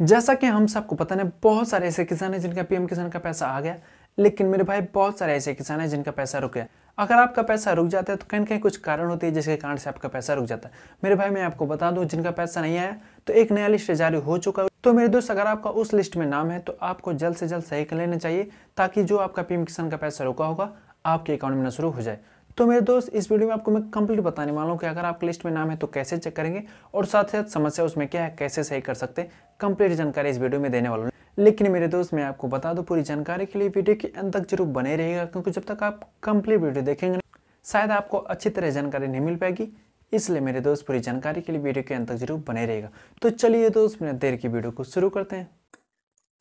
जैसा कि हम सबको पता है बहुत सारे ऐसे किसान हैं जिनका पीएम किसान का पैसा आ गया लेकिन मेरे भाई बहुत सारे ऐसे किसान हैं जिनका पैसा रुक गया अगर आपका पैसा रुक जाता है तो कहीं कहीं कुछ कारण होते हैं जिसके कारण से आपका पैसा रुक जाता है मेरे भाई मैं आपको बता दूं जिनका पैसा नहीं आया तो एक नया लिस्ट जारी हो चुका है तो मेरे दोस्त अगर आपका उस लिस्ट में नाम है तो आपको जल्द से जल्द सही कर लेना चाहिए ताकि जो आपका पीएम किसान का पैसा रुका होगा आपके अकाउंट में ना शुरू हो जाए तो मेरे दोस्त इस वीडियो में आपको मैं कंप्लीट बताने वाला हूँ कि अगर आपके लिस्ट में नाम है तो कैसे चेक करेंगे और साथ साथ समस्या उसमें क्या है कैसे सही कर सकते हैं कंप्लीट जानकारी इस वीडियो में देने वाला हूँ लेकिन मेरे दोस्त मैं आपको बता दूँ पूरी जानकारी के लिए वीडियो के अंत तक जरूर बने रहेगा क्योंकि जब तक आप कंप्लीट वीडियो देखेंगे शायद आपको अच्छी तरह जानकारी नहीं मिल पाएगी इसलिए मेरे दोस्त पूरी जानकारी के लिए वीडियो के अंत तक जरूर बने रहेगा तो चलिए दोस्त मैं देर की वीडियो को शुरू करते हैं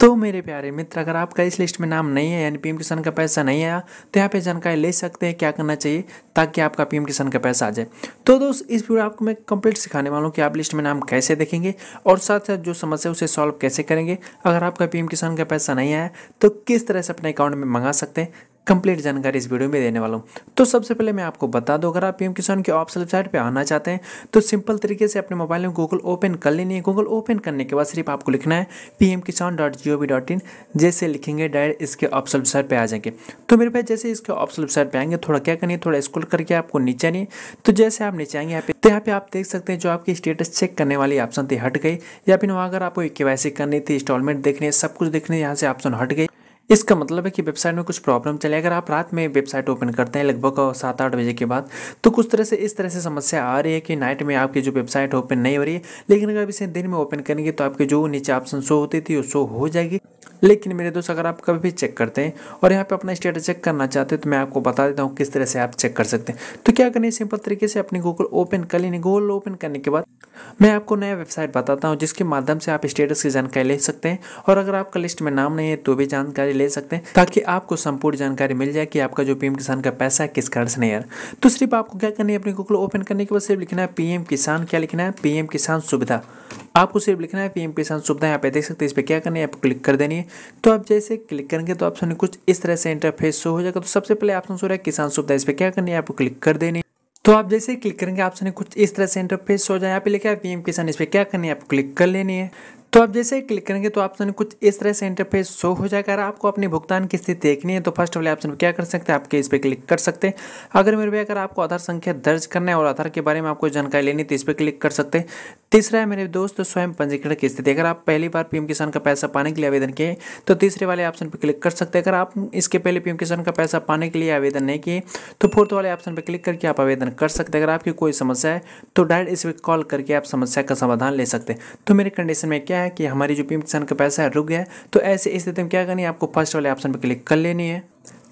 तो मेरे प्यारे मित्र अगर आपका इस लिस्ट में नाम नहीं है यानी पीएम किसान का पैसा नहीं आया तो यहाँ पे जानकारी ले सकते हैं क्या करना चाहिए ताकि आपका पीएम किसान का पैसा आ जाए तो दोस्त इस वीडियो आपको मैं कंप्लीट सिखाने वाला हूँ कि आप लिस्ट में नाम कैसे देखेंगे और साथ साथ जो समस्या उसे सॉल्व कैसे करेंगे अगर आपका पीएम किसान का पैसा नहीं आया तो किस तरह से अपने अकाउंट में मंगा सकते हैं कंप्लीट जानकारी इस वीडियो में देने वाला हूँ तो सबसे पहले मैं आपको बता दूँ अगर आप पीएम किसान की ऑप्स वेबसाइट पर आना चाहते हैं तो सिंपल तरीके से अपने मोबाइल में गूगल ओपन कर लेनी है गूगल ओपन करने के बाद सिर्फ आपको लिखना है P M Kisan dot G O V dot in जैसे लिखेंगे डायरेक्ट इसके ऑप्स वेबसाइट पर आ जाएंगे तो मेरे भाई जैसे इसके ऑप्स वेबसाइट पर आएंगे थोड़ा क्या करिए थोड़ा स्कूल करके आपको नीचे नहीं तो जैसे आप नीचे आएंगे यहाँ पे तो यहाँ पे आप देख सकते हैं जो आपकी स्टेटस चेक करने वाली ऑप्शन थी हट गई या फिर वहाँ अगर आपको के करनी थी इंस्टॉलमेंट देखने सब कुछ देखने यहाँ से ऑप्शन हट गई इसका मतलब है कि वेबसाइट में कुछ प्रॉब्लम चले अगर आप रात में वेबसाइट ओपन करते हैं लगभग सात आठ बजे के बाद तो कुछ तरह से इस तरह से समस्या आ रही है कि नाइट में आपकी जो वेबसाइट ओपन नहीं हो रही है लेकिन अगर आप इसे दिन में ओपन करेंगे तो आपके जो नीचे ऑप्शन शो होती थी वो शो हो जाएगी लेकिन मेरे दोस्त अगर आप कभी भी चेक करते हैं और यहाँ पे अपना स्टेटस चेक करना चाहते हैं तो मैं आपको बता देता हूँ किस तरह से आप चेक कर सकते हैं तो क्या करें सिंपल तरीके से अपनी गूगल ओपन कर लेनी गूगल ओपन करने के बाद मैं आपको नया वेबसाइट बताता हूँ जिसके माध्यम से आप स्टेटस की जानकारी ले सकते हैं और अगर आपका लिस्ट में नाम नहीं है तो भी जानकारी ले सकते हैं ताकि आपको संपूर्ण जानकारी मिल जाए कि आपका जो पीएम किसान का पैसा है किस कारण से नहीं तो सिर्फ आपको क्या करनी है अपने गूगल ओपन करने के बाद सिर्फ लिखना है पीएम किसान क्या लिखना है पीएम किसान सुविधा आपको सिर्फ लिखना है पीएम किसान सुविधा यहाँ पे देख सकते हैं इस पर क्या करनी है आपको क्लिक कर देनी है तो आप जैसे क्लिक करेंगे तो आप सुनिए कुछ इस तरह से इंटरफेस शो हो जाएगा तो सबसे पहले ऑप्शन सुन रहा किसान सुविधा इस पर क्या करनी है आपको क्लिक कर देनी तो आप जैसे ही क्लिक करेंगे आप सामने कुछ इस तरह से इंटरफेस हो जाए यहाँ पे लिखा है पीएम किसान इस पर क्या करनी है आपको क्लिक कर लेनी है तो आप जैसे ही क्लिक करेंगे तो ऑप्शन कुछ इस तरह से इंटरफेस शो हो जाएगा अगर आपको अपनी भुगतान की स्थिति देखनी है तो फर्स्ट वाले ऑप्शन क्या कर सकते हैं आपके इस पर क्लिक कर सकते हैं अगर मेरे भाई अगर आपको आधार संख्या दर्ज करना है और आधार के बारे में आपको जानकारी लेनी तो इस पर क्लिक कर सकते हैं तीसरा है मेरे दोस्त स्वयं पंजीकरण की स्थिति अगर आप पहली बार पीएम किसान का पैसा पाने के लिए आवेदन किए तो तीसरे वाले ऑप्शन पर क्लिक कर सकते हैं अगर आप इसके पहले पीएम किसान का पैसा पाने के लिए आवेदन नहीं किए तो फोर्थ वाले ऑप्शन पर क्लिक करके आप आवेदन कर सकते हैं अगर आपकी कोई समस्या है तो डायरेक्ट इस पर कॉल करके आप समस्या का समाधान ले सकते हैं तो मेरी कंडीशन में क्या है है कि हमारी जो पी किसान का पैसा है रुक गया है तो ऐसे स्थिति में क्या करनी है आपको फर्स्ट वाले ऑप्शन पर क्लिक कर लेनी है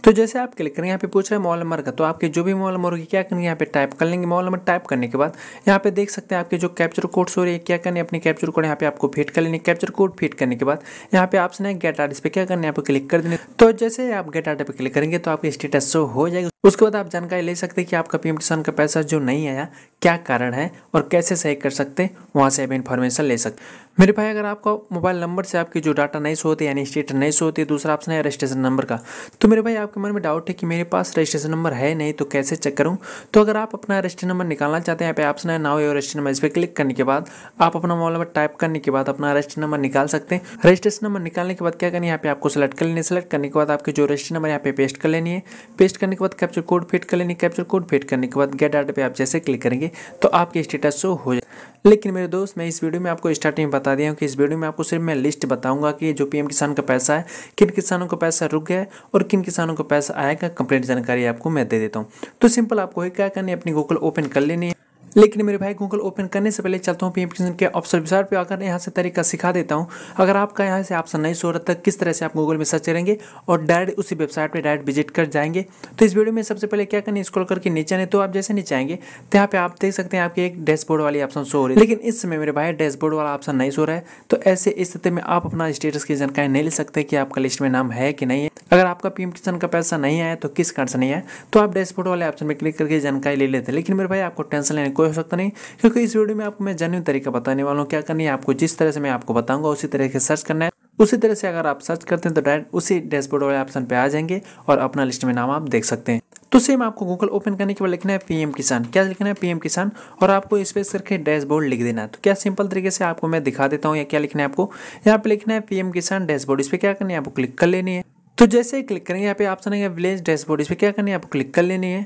तो जैसे आप क्लिक करेंगे यहाँ पे पूछ रहे हैं मॉल नंबर का तो आपके जो भी मॉल नंबर होगी क्या करेंगे यहाँ पे टाइप कर लेंगे मॉल नंबर टाइप करने के बाद यहाँ पे देख सकते हैं आपके जो कैप्चर कोड हो रही है क्या करने अपने कैप्चर कोड यहाँ पे आपको फिट कर लेनी कैप्चर कोड फिट करने के बाद यहाँ पे ऑप्शन है गेट आर्ट इस पर क्या करना है आपको क्लिक कर देने तो जैसे आप गेट आर्ट पर क्लिक करेंगे तो आपकी स्टेटस शो हो जाएगी उसके बाद आप जानकारी ले सकते हैं कि आपका पीएम किसान का पैसा जो नहीं आया क्या कारण है और कैसे सही कर सकते हैं वहाँ से आप इन्फॉर्मेशन ले सकते मेरे भाई अगर आपका मोबाइल नंबर से आपकी जो डाटा नहीं सो यानी स्टेट नहीं सोते दूसरा ऑप्शन है रजिस्ट्रेशन नंबर का तो मेरे भाई आपके मन में डाउट है कि मेरे पास रजिस्ट्रेशन नंबर है नहीं तो कैसे चेक करूँ तो अगर आप अपना रजिस्ट्रेशन नंबर निकालना चाहते हैं यहाँ ऑप्शन है नाव योर रजिस्ट्रेशन नंबर इस पर क्लिक करने के बाद आप अपना मोबाइल नंबर टाइप करने के बाद अपना रजिस्ट्रेशन नंबर निकाल सकते हैं रजिस्ट्रेशन नंबर निकालने के बाद क्या करनी है यहाँ पे आपको सेलेक्ट कर लेनी है सेलेक्ट करने के बाद आपके जो रजिस्ट्रेशन नंबर यहाँ पे पेस्ट कर लेनी है पेस्ट करने के बाद कैप्चर कोड फिट कर लेंगे कैप्चर कोड फिट करने के बाद गेट डाटा पे आप जैसे क्लिक करेंगे तो आपके स्टेटस शो हो जाए लेकिन मेरे दोस्त मैं इस वीडियो में आपको स्टार्टिंग में बता दिया हूँ कि इस वीडियो में आपको सिर्फ मैं लिस्ट बताऊंगा कि जो पीएम किसान का पैसा है किन किसानों का पैसा रुक गया और किन किसानों का पैसा आएगा कंप्लीट जानकारी आपको मैं दे देता हूँ तो सिंपल आपको क्या करनी है अपनी गूगल ओपन कर लेनी है लेकिन मेरे भाई गूगल ओपन करने से पहले चलता हूँ पी एप्लीकेशन के ऑप्शन विचार पे आकर यहाँ से तरीका सिखा देता हूँ अगर आपका यहाँ से ऑप्शन नहीं सो रहा था किस तरह से आप गूगल में सर्च करेंगे और डायरेक्ट उसी वेबसाइट पर डायरेक्ट विजिट कर जाएंगे तो इस वीडियो में सबसे पहले क्या करें स्क्रॉल करके नीचे आने तो आप जैसे नीचे आएंगे तो यहाँ पे आप देख सकते हैं आपके एक डैशबोर्ड वाली ऑप्शन शो हो रही है लेकिन इस समय मेरे भाई डैशबोर्ड वाला ऑप्शन नहीं सो रहा है तो ऐसे स्थिति में आप अपना स्टेटस की जानकारी नहीं ले सकते कि आपका लिस्ट में नाम है कि नहीं है अगर आपका पी का पैसा नहीं आया तो किस कारण से नहीं आया तो आप डैशबोर्ड वाले ऑप्शन में क्लिक करके जानकारी ले लेते हैं लेकिन मेरे भाई आपको टेंशन लेने को कोई हो सकता नहीं क्योंकि इस वीडियो में आपको मैं जेन्यून तरीका बताने वाला हूँ क्या करनी है आपको जिस तरह से मैं आपको बताऊंगा उसी तरह से सर्च करना है उसी तरह से अगर आप सर्च करते हैं तो डायरेक्ट उसी डैशबोर्ड वाले ऑप्शन पे आ जाएंगे और अपना लिस्ट में नाम आप देख सकते हैं तो सेम आपको गूगल ओपन करने के बाद लिखना है पीएम किसान क्या लिखना है पीएम किसान और आपको स्पेस करके डैशबोर्ड लिख देना है तो क्या सिंपल तरीके से आपको मैं दिखा देता हूँ या क्या लिखना है आपको यहाँ पे लिखना है पीएम किसान डैशबोर्ड इस पर क्या करनी है आपको क्लिक कर लेनी है तो जैसे ही क्लिक करेंगे यहाँ पे ऑप्शन है विलेज डैशबोर्ड इस पर क्या करनी है आपको क्लिक कर लेनी है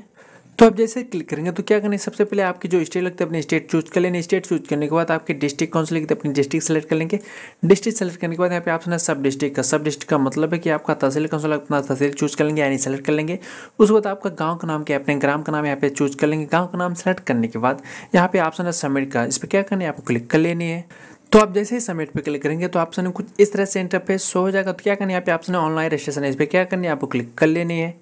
तो आप जैसे क्लिक करेंगे तो क्या करेंगे सबसे पहले आपकी जो स्टेट लगते है अपनी स्टेट चूज कर लेने स्टेट चूज करने के बाद आपके डिस्ट्रिक्ट से लगती है अपनी डिस्ट्रिक्ट सेलेक्ट कर लेंगे डिस्ट्रिक्ट सेलेक्ट करने के बाद यहाँ पे आपने सब डिस्ट्रिक्ट का सब डिस्ट्रिक्ट का मतलब है कि आपका तहसील कौन सा अपना तहसील चूज कर लेंगे यानी सेलेक्ट कर लेंगे उसके बाद आपका गाँव का नाम क्या अपने ग्राम का नाम यहाँ पे चूज कर लेंगे गाँव का नाम सेलेक्ट करने के बाद यहाँ पे ऑप्शन सबमिट का इस पर क्या करना है आपको क्लिक कर लेनी है तो आप जैसे ही सबमिट पे क्लिक करेंगे तो ऑप्शन कुछ इस तरह से इंटरफेस शो हो जाएगा तो क्या करना है यहाँ पे आपसे ऑनलाइन रजिस्ट्रेशन है इस पर क्या करनी है आपको क्लिक कर लेनी है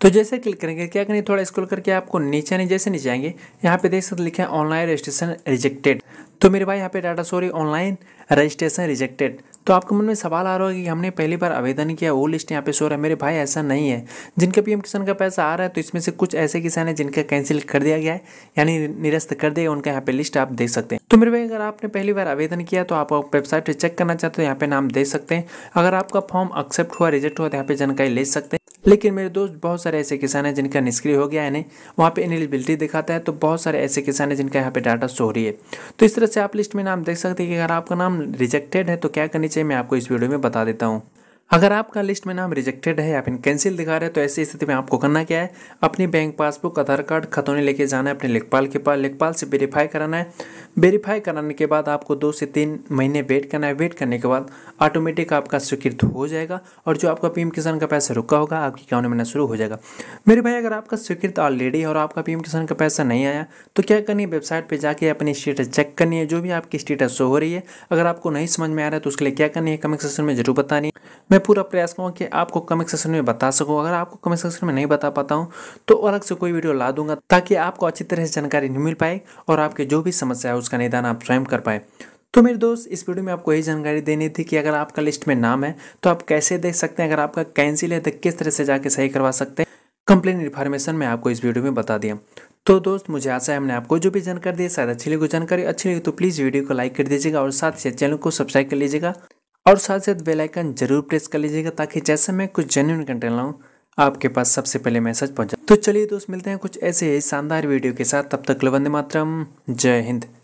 तो जैसे क्लिक करेंगे क्या करेंगे थोड़ा स्क्रॉल करके आपको नीचे नहीं जैसे नीचे आएंगे यहाँ पे देख सकते लिखे ऑनलाइन रजिस्ट्रेशन रिजेक्टेड तो मेरे भाई यहाँ पे data sorry online registration rejected तो आपके मन में सवाल आ रहा होगा कि हमने पहली बार आवेदन किया वो लिस्ट यहाँ पे शोर है मेरे भाई ऐसा नहीं है जिनका पीएम किसान का पैसा आ रहा है तो इसमें से कुछ ऐसे किसान है जिनका कैंसिल कर दिया गया है यानी निरस्त कर दिया उनका यहाँ पे लिस्ट आप देख सकते हैं तो मेरे भाई अगर आपने पहली बार आवेदन किया तो आप वेबसाइट पर चेक करना चाहते हो यहाँ पे नाम दे सकते हैं अगर आपका फॉर्म एक्सेप्ट हुआ रिजेक्ट हुआ तो यहाँ पे जानकारी ले सकते हैं लेकिन मेरे दोस्त बहुत सारे ऐसे किसान हैं जिनका निष्क्रिय हो गया यानी वहाँ पे एलिजिबिलिटी दिखाता है तो बहुत सारे ऐसे किसान हैं जिनका यहाँ पे डाटा सो रही है तो इस तरह से आप लिस्ट में नाम देख सकते हैं कि अगर आपका नाम रिजेक्टेड है तो क्या करनी से मैं आपको इस वीडियो में बता देता हूँ अगर आपका लिस्ट में नाम रिजेक्टेड है या फिर कैंसिल दिखा रहे हैं तो ऐसी स्थिति में आपको करना क्या है अपनी बैंक पासबुक आधार कार्ड खतौने लेके जाना है अपने लेखपाल के पास लेखपाल से वेरीफाई कराना है वेरीफाई कराने के बाद आपको दो से तीन महीने वेट करना है वेट करने के बाद ऑटोमेटिक आपका स्वीकृत हो जाएगा और जो आपका पीएम किसान का पैसा रुका होगा आपके अकाउंट में शुरू हो जाएगा मेरे भाई अगर आपका स्वीकृत ऑलरेडी है और आपका पीएम किसान का पैसा नहीं आया तो क्या करनी है वेबसाइट पर जाके अपनी स्टेटस चेक करनी है जो भी आपकी स्टेटस शो हो रही है अगर आपको नहीं समझ में आ रहा है तो उसके लिए क्या करनी है कमेंट सेक्शन में जरूर बतानी है मैं पूरा प्रयास करूँगा कि आपको कमेंट सेक्शन में बता सकूँ अगर आपको कमेंट सेक्शन में नहीं बता पाता हूँ तो अलग से कोई वीडियो ला दूंगा ताकि आपको अच्छी तरह से जानकारी नहीं मिल पाए और आपके जो भी समस्या है उसका निदान आप स्वयं कर पाए तो मेरे दोस्त इस वीडियो में आपको यही जानकारी देनी थी कि अगर आपका लिस्ट में नाम है तो आप कैसे देख सकते हैं अगर आपका कैंसिल है तो किस तरह से जाके सही करवा सकते हैं कंप्लेन इन्फॉर्मेशन मैं आपको इस वीडियो में बता दिया तो दोस्त मुझे आशा है हमने आपको जो भी जानकारी दी शायद अच्छी लगी जानकारी अच्छी लगी तो प्लीज़ वीडियो को लाइक कर दीजिएगा और साथ ही चैनल को सब्सक्राइब कर लीजिएगा और साथ साथ बेल आइकन जरूर प्रेस कर लीजिएगा ताकि जैसे मैं कुछ जेन्यून कंटेंट लाऊं आपके पास सबसे पहले मैसेज पहुंचा तो चलिए दोस्त मिलते हैं कुछ ऐसे शानदार वीडियो के साथ तब तक लवंदे मातरम जय हिंद